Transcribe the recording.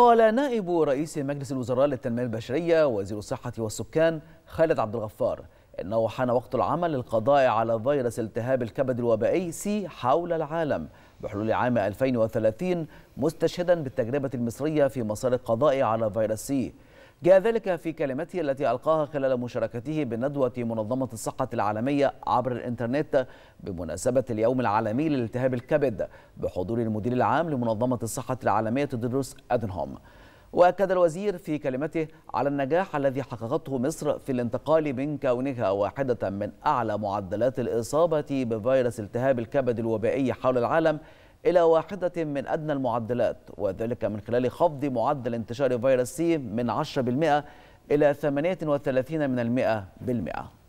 قال نائب رئيس مجلس الوزراء للتنمية البشرية وزير الصحة والسكان خالد عبد الغفار إنه حان وقت العمل للقضاء على فيروس التهاب الكبد الوبائي سي حول العالم بحلول عام 2030 مستشهدا بالتجربة المصرية في مسار القضاء على فيروس سي جاء ذلك في كلمته التي ألقاها خلال مشاركته بندوة منظمة الصحة العالمية عبر الإنترنت بمناسبة اليوم العالمي للالتهاب الكبد بحضور المدير العام لمنظمة الصحة العالمية تدرس أدنهوم وأكد الوزير في كلمته على النجاح الذي حققته مصر في الانتقال من كونها واحدة من أعلى معدلات الإصابة بفيروس التهاب الكبد الوبائي حول العالم إلى واحدة من أدنى المعدلات وذلك من خلال خفض معدل انتشار فيروس سي من 10% إلى 38 من المئة بالمئة